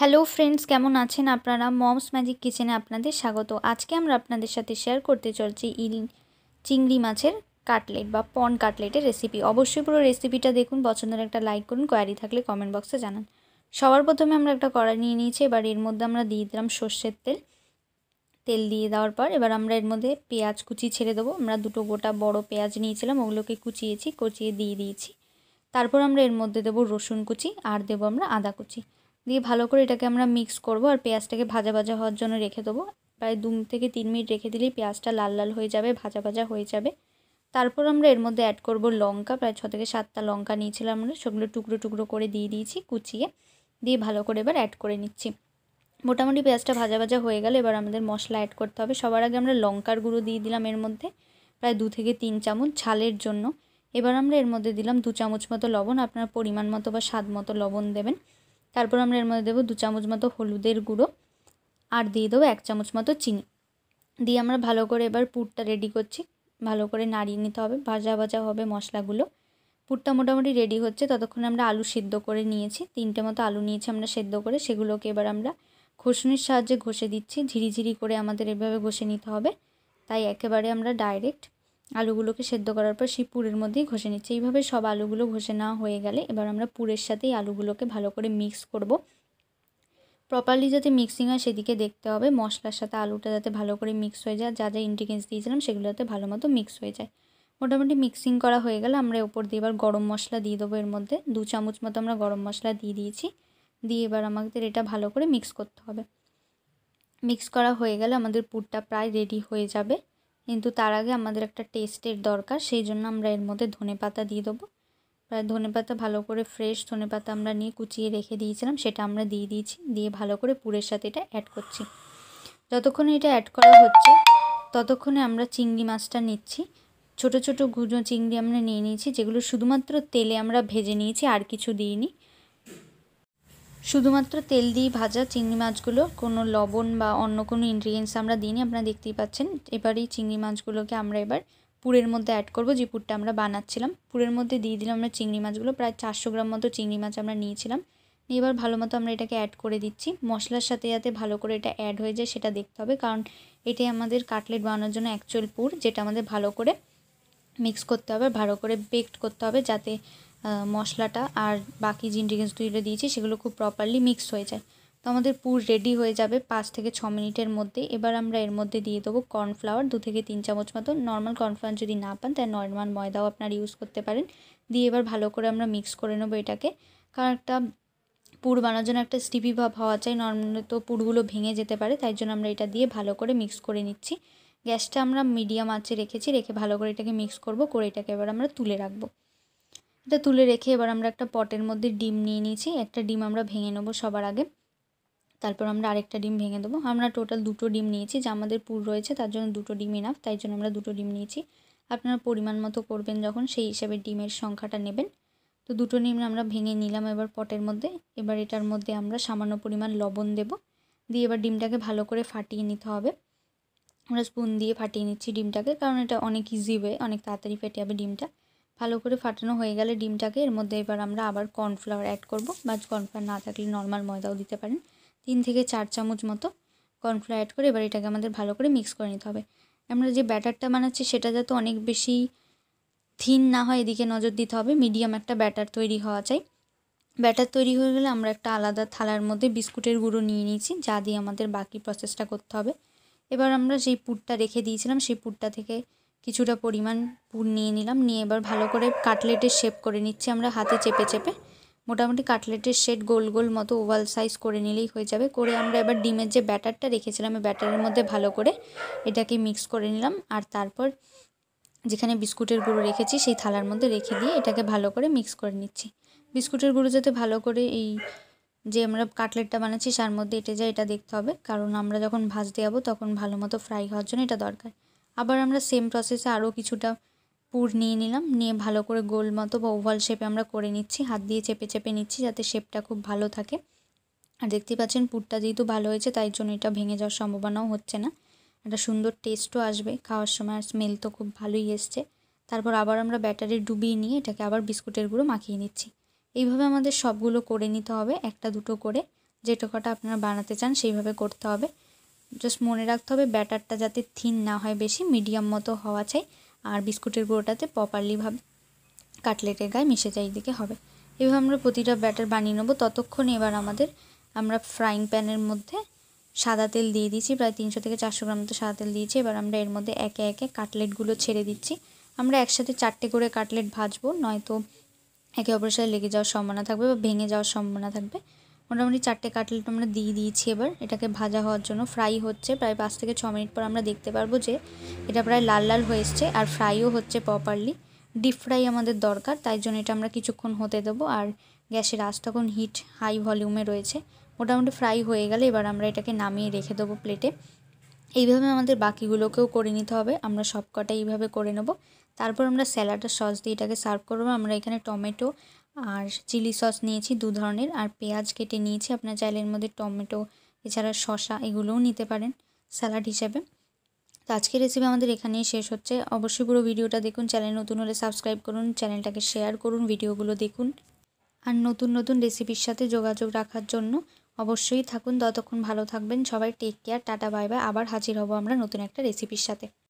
hello friends কেমন আছেন আপনারা মমস ম্যাজিক কিচেনে আপনাদের স্বাগত আজকে আমরা আপনাদের সাথে শেয়ার করতে চলছি ইল চিংড়ি মাছের কাটলেট বা পন কাটলেটের রেসিপি অবশ্যই পুরো রেসিপিটা দেখুন পছন্দের একটা লাইক করুন কোয়ারি থাকলে কমেন্ট বক্সে জানান সবার প্রথমে আমরা একটা কড়াই নিয়ে নিয়েছি এবার এর মধ্যে আমরা দিয়ে দিলাম সর্ষের তেল তেল দিয়ে দেওয়ার পর এবার আমরা এর মধ্যে পেঁয়াজ কুচি ছেড়ে দেবো আমরা দুটো গোটা বড় পেঁয়াজ নিয়েছিলাম ওগুলোকে কুচিয়েছি কুচিয়ে দিয়ে দিয়েছি তারপর আমরা এর মধ্যে দেবো রসুন কুচি আর দেবো আমরা আদা কুচি দিয়ে ভালো করে এটাকে আমরা মিক্স করব আর পেঁয়াজটাকে ভাজা ভাজা হওয়ার জন্য রেখে দেবো প্রায় দু থেকে তিন মিনিট রেখে দিলেই পেঁয়াজটা লাল লাল হয়ে যাবে ভাজা ভাজা হয়ে যাবে তারপর আমরা এর মধ্যে অ্যাড করব লঙ্কা প্রায় ছ থেকে সাতটা লঙ্কা নিয়েছিলাম আমরা সেগুলো টুকরো টুকরো করে দিয়ে দিয়েছি কুচিয়ে দিয়ে ভালো করে এবার অ্যাড করে নিচ্ছি মোটামুটি পেঁয়াজটা ভাজা ভাজা হয়ে গেলে এবার আমাদের মশলা অ্যাড করতে হবে সবার আগে আমরা লঙ্কার গুঁড়ো দিয়ে দিলাম এর মধ্যে প্রায় দু থেকে তিন চামচ ঝালের জন্য এবার আমরা এর মধ্যে দিলাম দু চামচ মতো লবণ আপনার পরিমাণ মতো বা স্বাদ মতো লবণ দেবেন তারপর আমরা এর মধ্যে দেবো দু চামচ মতো হলুদের গুঁড়ো আর দিয়ে দেবো এক চামচ মতো চিনি দিয়ে আমরা ভালো করে এবার পুরটা রেডি করছি ভালো করে নাড়িয়ে নিতে হবে ভাজা ভাজা হবে মশলাগুলো পুরটা মোটামুটি রেডি হচ্ছে ততক্ষণে আমরা আলু সিদ্ধ করে নিয়েছি তিনটে মতো আলু নিয়েছি আমরা সেদ্ধ করে সেগুলোকে এবার আমরা ঘষুনির সাহায্যে ঘষে দিচ্ছি ঝিরিঝিরি করে আমাদের এভাবে ঘষে নিতে হবে তাই একেবারে আমরা ডাইরেক্ট আলুগুলোকে সেদ্ধ করার পর সেই পুরের মধ্যেই ঘষে নিচ্ছে এইভাবে সব আলুগুলো ঘষে না হয়ে গেলে এবার আমরা পুরের সাথেই আলুগুলোকে ভালো করে মিক্স করব প্রপারলি যাতে মিক্সিং হয় সেদিকে দেখতে হবে মশলার সাথে আলুটা যাতে ভালো করে মিক্স হয়ে যায় যা যা ইনগ্রিডিয়েন্টস দিয়েছিলাম সেগুলো যাতে ভালো মতো মিক্স হয়ে যায় মোটামুটি মিক্সিং করা হয়ে গেলে আমরা ওপর দিয়ে এবার গরম মশলা দিয়ে দেবো এর মধ্যে দু চামচ মতো আমরা গরম মশলা দিয়ে দিয়েছি দিয়ে এবার আমাদের এটা ভালো করে মিক্স করতে হবে মিক্স করা হয়ে গেলে আমাদের পুরটা প্রায় রেডি হয়ে যাবে কিন্তু তার আগে আমাদের একটা টেস্টের দরকার সেই জন্য আমরা এর মধ্যে ধনে পাতা দিয়ে দেবো প্রায় ধনে পাতা ভালো করে ফ্রেশ ধনে পাতা আমরা নিয়ে কুচিয়ে রেখে দিয়েছিলাম সেটা আমরা দিয়ে দিয়েছি দিয়ে ভালো করে পুরের সাথে এটা অ্যাড করছি যতক্ষণে এটা অ্যাড করা হচ্ছে ততক্ষণে আমরা চিংড়ি মাছটা নিচ্ছি ছোট ছোট গুঁজো চিংড়ি আমরা নিয়ে নিয়েছি যেগুলো শুধুমাত্র তেলে আমরা ভেজে নিয়েছি আর কিছু দিইনি শুধুমাত্র তেল দিয়ে ভাজা চিংড়ি মাছগুলো কোনো লবণ বা অন্য কোনো ইনগ্রিডিয়েন্টস আমরা দিইনি আপনারা দেখতেই পাচ্ছেন এবার এই চিংড়ি মাছগুলোকে আমরা এবার পুরের মধ্যে অ্যাড করব যে পুরটা আমরা বানাচ্ছিলাম পুরের মধ্যে দিয়ে দিলাম আমরা চিংড়ি মাছগুলো প্রায় চারশো গ্রাম মতো চিংড়ি মাছ আমরা নিয়েছিলাম নিয়ে এবার ভালো মতো আমরা এটাকে অ্যাড করে দিচ্ছি মশলার সাথে যাতে ভালো করে এটা অ্যাড হয়ে যায় সেটা দেখতে হবে কারণ এটাই আমাদের কাটলেট বানানোর জন্য অ্যাকচুয়াল পুর যেটা আমাদের ভালো করে মিক্স করতে হবে ভালো করে বেকড করতে হবে যাতে মশলাটা আর বাকি যে ইনগ্রিডিয়েন্টসগুলো দিয়েছি সেগুলো খুব প্রপারলি মিক্স হয়ে যায় তো আমাদের পুর রেডি হয়ে যাবে পাঁচ থেকে ছ মিনিটের মধ্যে এবার আমরা এর মধ্যে দিয়ে দেবো কর্নফ্লাওয়ার দু থেকে তিন চামচ মতো নর্মাল কর্নফ্লাওয়ার যদি না পান তাহলে নর্মাল ময়দাও আপনারা ইউজ করতে পারেন দিয়ে এবার ভালো করে আমরা মিক্স করে নেবো এটাকে কারণ একটা পুর বানানোর জন্য একটা স্টিপি ভাব হওয়া চাই নর্মালি তো পুরগুলো ভেঙে যেতে পারে তাই জন্য আমরা এটা দিয়ে ভালো করে মিক্স করে নিচ্ছি গ্যাসটা আমরা মিডিয়াম আঁচে রেখেছি রেখে ভালো করে এটাকে মিক্স করব করে এটাকে এবার আমরা তুলে রাখবো কিছুতে তুলে রেখে এবার আমরা একটা পটের মধ্যে ডিম নিয়ে নিয়েছি একটা ডিম আমরা ভেঙে নেবো সবার আগে তারপর আমরা আরেকটা ডিম ভেঙে দেবো আমরা টোটাল দুটো ডিম নিয়েছি যে আমাদের পুর রয়েছে তার জন্য দুটো ডিম এনাফ তাই জন্য আমরা দুটো ডিম নিয়েছি আপনারা পরিমাণ মতো করবেন যখন সেই হিসাবে ডিমের সংখ্যাটা নেবেন তো দুটো ডিম আমরা ভেঙে নিলাম এবার পটের মধ্যে এবার এটার মধ্যে আমরা সামান্য পরিমাণ লবণ দেব দিয়ে এবার ডিমটাকে ভালো করে ফাটিয়ে নিতে হবে আমরা স্পুন দিয়ে ফাটিয়ে নিচ্ছি ডিমটাকে কারণ এটা অনেক ইজি ওয়ে অনেক তাড়াতাড়ি ফেটে যাবে ডিমটা ভালো করে ফাটানো হয়ে গেলে ডিমটাকে এর মধ্যে এবার আমরা আবার কর্নফ্লাওয়ার অ্যাড করব বা কর্নফ্লাওয়ার না থাকলে নর্মাল ময়দাও দিতে পারেন তিন থেকে চার চামচ মতো কর্নফ্লাওয়ার অ্যাড করে এবার এটাকে আমাদের ভালো করে মিক্স করে নিতে হবে আমরা যে ব্যাটারটা বানাচ্ছি সেটা যাতে অনেক বেশি থিন না হয় এদিকে নজর দিতে হবে মিডিয়াম একটা ব্যাটার তৈরি হওয়া চাই ব্যাটার তৈরি হয়ে গেলে আমরা একটা আলাদা থালার মধ্যে বিস্কুটের গুঁড়ো নিয়ে নিয়েছি যা দিয়ে আমাদের বাকি প্রসেসটা করতে হবে এবার আমরা সেই পুরটা রেখে দিয়েছিলাম সেই পুরটা থেকে কিছুটা পরিমাণ পুর নিয়ে নিলাম নিয়ে এবার ভালো করে কাটলেটের শেপ করে নিচ্ছি আমরা হাতে চেপে চেপে মোটামুটি কাটলেটের শেড গোল গোল মতো ওভাল সাইজ করে নিলেই হয়ে যাবে করে আমরা এবার ডিমের যে ব্যাটারটা রেখেছিলাম ওই ব্যাটারের মধ্যে ভালো করে এটাকে মিক্স করে নিলাম আর তারপর যেখানে বিস্কুটের গুঁড়ো রেখেছি সেই থালার মধ্যে রেখে দিয়ে এটাকে ভালো করে মিক্স করে নিচ্ছি বিস্কুটের গুঁড়ো যাতে ভালো করে এই যে আমরা কাটলেটটা বানাচ্ছি তার মধ্যে এটে যায় এটা দেখতে হবে কারণ আমরা যখন ভাজ দেওয়াবো তখন ভালো মতো ফ্রাই হওয়ার জন্য এটা দরকার আবার আমরা সেম প্রসেসে আরও কিছুটা পুর নিয়ে নিলাম নিয়ে ভালো করে গোল মতো বা ওভাল শেপে আমরা করে নিচ্ছি হাত দিয়ে চেপে চেপে নিচ্ছি যাতে শেপটা খুব ভালো থাকে আর দেখতে পাচ্ছেন পুরটা যেহেতু ভালো হয়েছে তাই জন্য এটা ভেঙে যাওয়ার সম্ভাবনাও হচ্ছে না একটা সুন্দর টেস্টও আসবে খাওয়ার সময় আর স্মেল তো খুব ভালোই এসছে তারপর আবার আমরা ব্যাটারি ডুবিয়ে নিয়ে এটাকে আবার বিস্কুটের গুঁড়ো মাখিয়ে নিচ্ছি এইভাবে আমাদের সবগুলো করে নিতে হবে একটা দুটো করে যে কটা আপনারা বানাতে চান সেইভাবে করতে হবে জাস্ট মনে রাখতে হবে ব্যাটারটা যাতে থিন না হয় বেশি মিডিয়াম মতো হওয়া চাই আর বিস্কুটের গুঁড়োটাতে প্রপারলিভাবে কাটলেটের গায়ে মিশে যায় দিকে হবে এভাবে আমরা প্রতিটা ব্যাটার বানিয়ে নেবো ততক্ষণ এবার আমাদের আমরা ফ্রাইং প্যানের মধ্যে সাদা তেল দিয়ে দিয়েছি প্রায় তিনশো থেকে চারশো গ্রাম মতো সাদা তেল দিয়েছি এবার আমরা এর মধ্যে একে একে কাটলেটগুলো ছেড়ে দিচ্ছি আমরা একসাথে চারটে করে কাটলেট ভাজবো নয়তো একে অপরের সাথে লেগে যাওয়ার সম্ভাবনা থাকবে বা ভেঙে যাওয়ার সম্ভাবনা থাকবে মোটামুটি চারটে কাটলেট আমরা দিয়ে দিয়েছি এবার এটাকে ভাজা হওয়ার জন্য ফ্রাই হচ্ছে প্রায় পাঁচ থেকে ছ মিনিট পর আমরা দেখতে পারবো যে এটা প্রায় লাল লাল হয়ে এসছে আর ফ্রাইও হচ্ছে প্রপারলি ডিপ ফ্রাই আমাদের দরকার তাই জন্য এটা আমরা কিছুক্ষণ হতে দেবো আর গ্যাসের আজ তখন হিট হাই ভলিউমে রয়েছে মোটামুটি ফ্রাই হয়ে গেলে এবার আমরা এটাকে নামিয়ে রেখে দেবো প্লেটে এইভাবে আমাদের বাকিগুলোকেও করে নিতে হবে আমরা সব এইভাবে করে নেব তারপর আমরা স্যালাডের সস দিয়ে এটাকে সার্ভ করবো আমরা এখানে টমেটো আর চিলি সস নিয়েছি দু ধরনের আর পেঁয়াজ কেটে নিয়েছি আপনার চাইলের মধ্যে টমেটো এছাড়া শশা এগুলোও নিতে পারেন স্যালাড হিসাবে তো আজকের রেসিপি আমাদের এখানেই শেষ হচ্ছে অবশ্যই পুরো ভিডিওটা দেখুন চ্যানেল নতুন হলে সাবস্ক্রাইব করুন চ্যানেলটাকে শেয়ার করুন ভিডিওগুলো দেখুন আর নতুন নতুন রেসিপির সাথে যোগাযোগ রাখার জন্য অবশ্যই থাকুন ততক্ষণ ভালো থাকবেন সবাই take care tata bye bye আবার হাজির হব আমরা নতুন একটা রেসিপির সাথে